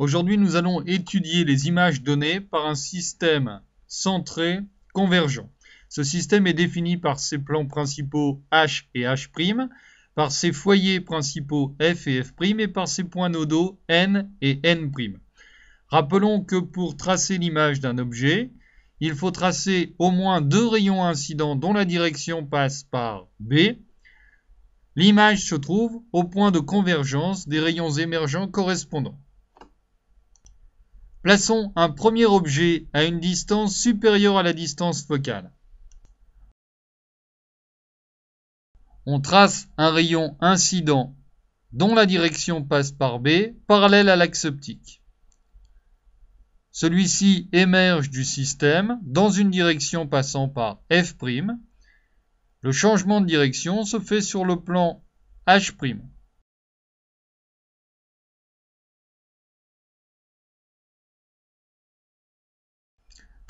Aujourd'hui, nous allons étudier les images données par un système centré convergent. Ce système est défini par ses plans principaux H et H', par ses foyers principaux F et F' et par ses points nodaux N et N'. Rappelons que pour tracer l'image d'un objet, il faut tracer au moins deux rayons incidents dont la direction passe par B. L'image se trouve au point de convergence des rayons émergents correspondants. Plaçons un premier objet à une distance supérieure à la distance focale. On trace un rayon incident dont la direction passe par B, parallèle à l'axe optique. Celui-ci émerge du système dans une direction passant par F'. Le changement de direction se fait sur le plan H'.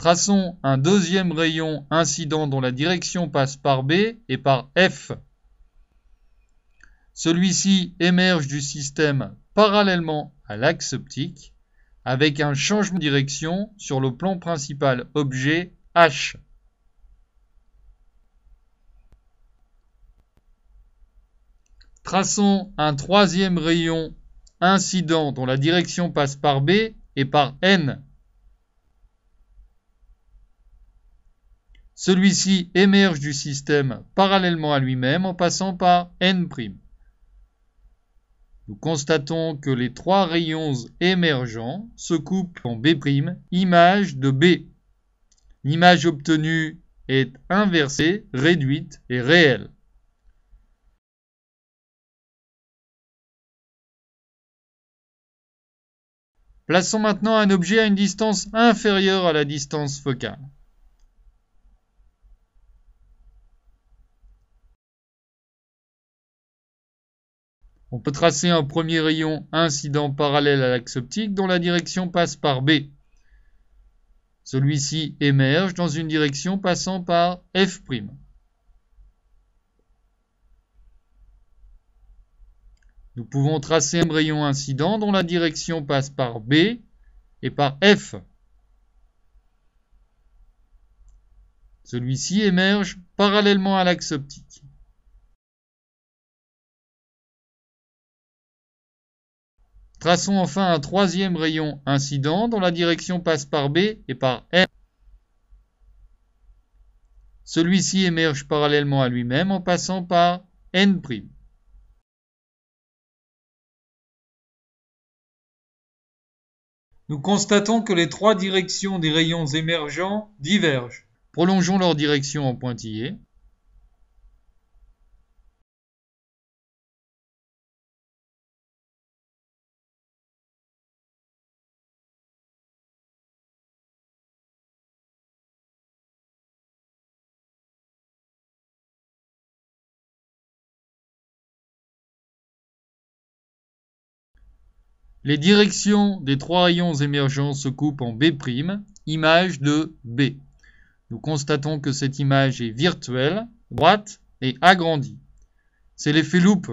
Traçons un deuxième rayon incident dont la direction passe par B et par F. Celui-ci émerge du système parallèlement à l'axe optique avec un changement de direction sur le plan principal objet H. Traçons un troisième rayon incident dont la direction passe par B et par N. Celui-ci émerge du système parallèlement à lui-même en passant par n'. Nous constatons que les trois rayons émergents se coupent en B', image de B. L'image obtenue est inversée, réduite et réelle. Plaçons maintenant un objet à une distance inférieure à la distance focale. On peut tracer un premier rayon incident parallèle à l'axe optique dont la direction passe par B. Celui-ci émerge dans une direction passant par F'. Nous pouvons tracer un rayon incident dont la direction passe par B et par F. Celui-ci émerge parallèlement à l'axe optique. Traçons enfin un troisième rayon incident dont la direction passe par B et par N. Celui-ci émerge parallèlement à lui-même en passant par N'. Nous constatons que les trois directions des rayons émergents divergent. Prolongeons leur direction en pointillés. Les directions des trois rayons émergents se coupent en B', image de B. Nous constatons que cette image est virtuelle, droite et agrandie. C'est l'effet loupe.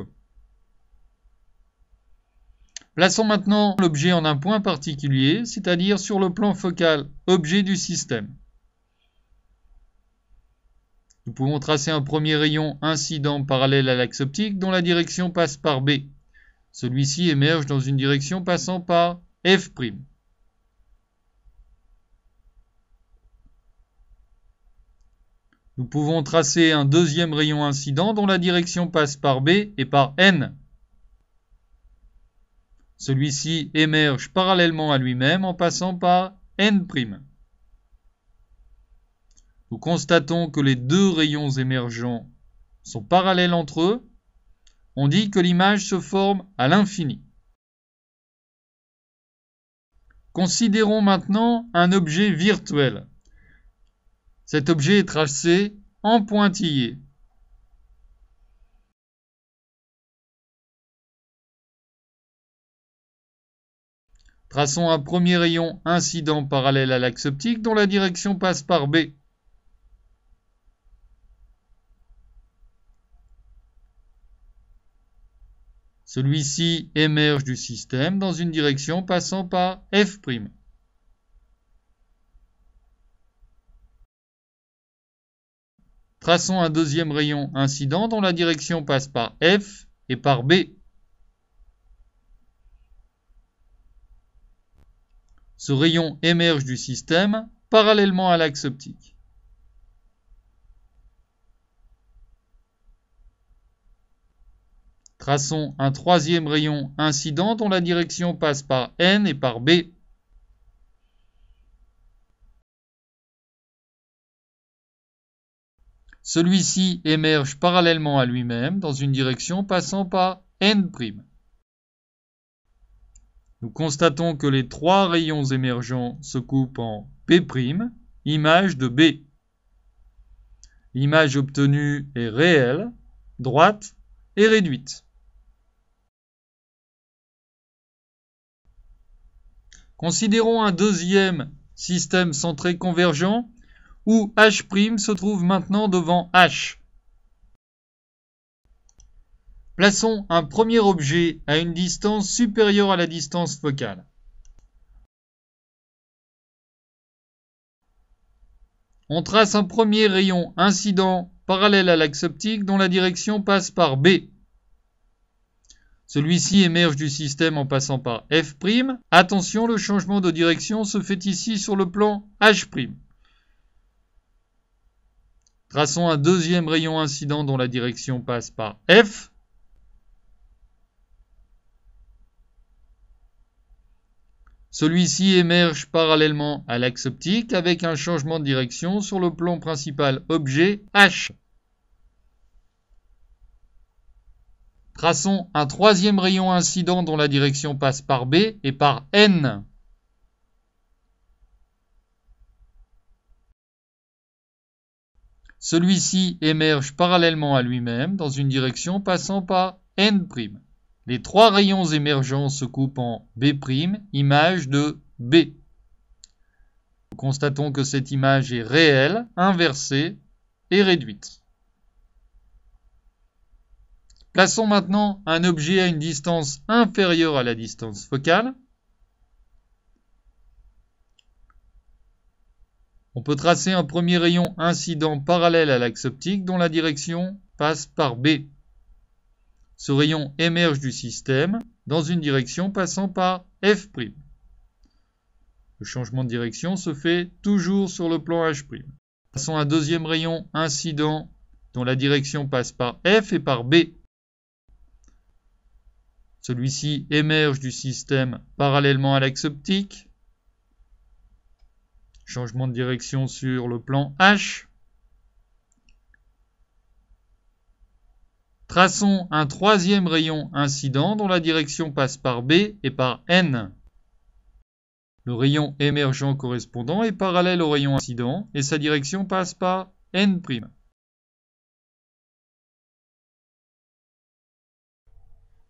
Plaçons maintenant l'objet en un point particulier, c'est-à-dire sur le plan focal, objet du système. Nous pouvons tracer un premier rayon incident parallèle à l'axe optique dont la direction passe par B. Celui-ci émerge dans une direction passant par f'. Nous pouvons tracer un deuxième rayon incident dont la direction passe par B et par N. Celui-ci émerge parallèlement à lui-même en passant par N'. Nous constatons que les deux rayons émergents sont parallèles entre eux on dit que l'image se forme à l'infini. Considérons maintenant un objet virtuel. Cet objet est tracé en pointillé. Traçons un premier rayon incident parallèle à l'axe optique dont la direction passe par B. Celui-ci émerge du système dans une direction passant par F'. Traçons un deuxième rayon incident dont la direction passe par F et par B. Ce rayon émerge du système parallèlement à l'axe optique. Traçons un troisième rayon incident dont la direction passe par N et par B. Celui-ci émerge parallèlement à lui-même dans une direction passant par N'. Nous constatons que les trois rayons émergents se coupent en P', image de B. L'image obtenue est réelle, droite et réduite. Considérons un deuxième système centré convergent où H' se trouve maintenant devant H. Plaçons un premier objet à une distance supérieure à la distance focale. On trace un premier rayon incident parallèle à l'axe optique dont la direction passe par B. Celui-ci émerge du système en passant par F'. Attention, le changement de direction se fait ici sur le plan H'. Traçons un deuxième rayon incident dont la direction passe par F. Celui-ci émerge parallèlement à l'axe optique avec un changement de direction sur le plan principal objet H. Traçons un troisième rayon incident dont la direction passe par B et par N. Celui-ci émerge parallèlement à lui-même dans une direction passant par N'. Les trois rayons émergents se coupent en B', image de B. constatons que cette image est réelle, inversée et réduite. Passons maintenant un objet à une distance inférieure à la distance focale. On peut tracer un premier rayon incident parallèle à l'axe optique dont la direction passe par B. Ce rayon émerge du système dans une direction passant par F'. Le changement de direction se fait toujours sur le plan H'. Passons un deuxième rayon incident dont la direction passe par F et par B. Celui-ci émerge du système parallèlement à l'axe optique. Changement de direction sur le plan H. Traçons un troisième rayon incident dont la direction passe par B et par N. Le rayon émergent correspondant est parallèle au rayon incident et sa direction passe par N'.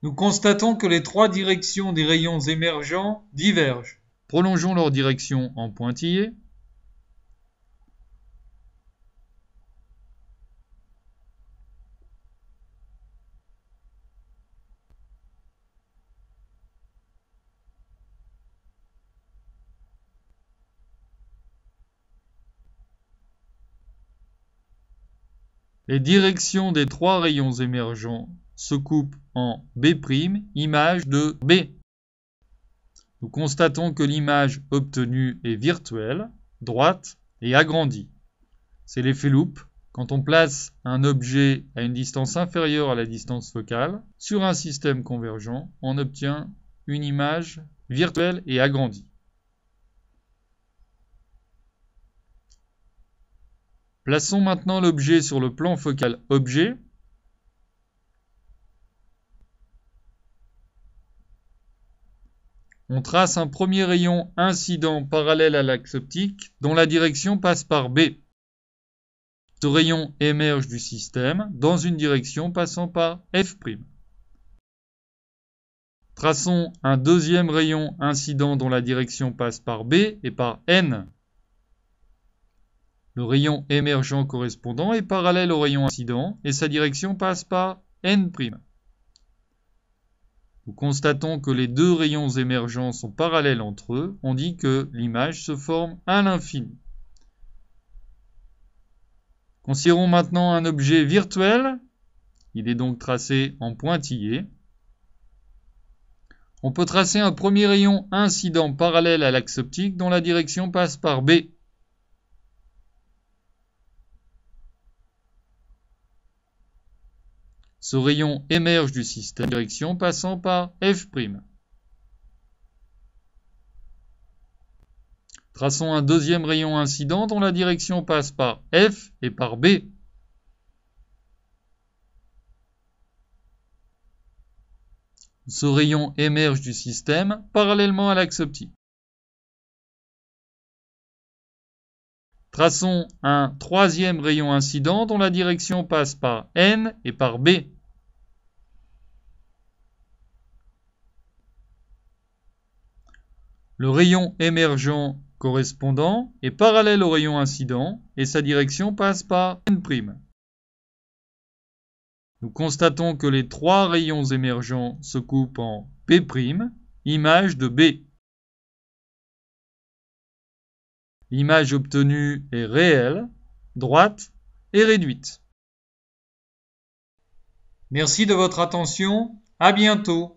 Nous constatons que les trois directions des rayons émergents divergent. Prolongeons leur direction en pointillés. Les directions des trois rayons émergents se coupe en B', image de B. Nous constatons que l'image obtenue est virtuelle, droite et agrandie. C'est l'effet loop. Quand on place un objet à une distance inférieure à la distance focale, sur un système convergent, on obtient une image virtuelle et agrandie. Plaçons maintenant l'objet sur le plan focal objet on trace un premier rayon incident parallèle à l'axe optique dont la direction passe par B. Ce rayon émerge du système dans une direction passant par F'. Traçons un deuxième rayon incident dont la direction passe par B et par N. Le rayon émergent correspondant est parallèle au rayon incident et sa direction passe par N'. Nous constatons que les deux rayons émergents sont parallèles entre eux. On dit que l'image se forme à l'infini. Considérons maintenant un objet virtuel. Il est donc tracé en pointillé. On peut tracer un premier rayon incident parallèle à l'axe optique dont la direction passe par B. Ce rayon émerge du système en direction passant par F'. Traçons un deuxième rayon incident dont la direction passe par F et par B. Ce rayon émerge du système parallèlement à l'axe optique. Traçons un troisième rayon incident dont la direction passe par N et par B. Le rayon émergent correspondant est parallèle au rayon incident et sa direction passe par N'. Nous constatons que les trois rayons émergents se coupent en P', image de B. L'image obtenue est réelle, droite et réduite. Merci de votre attention, à bientôt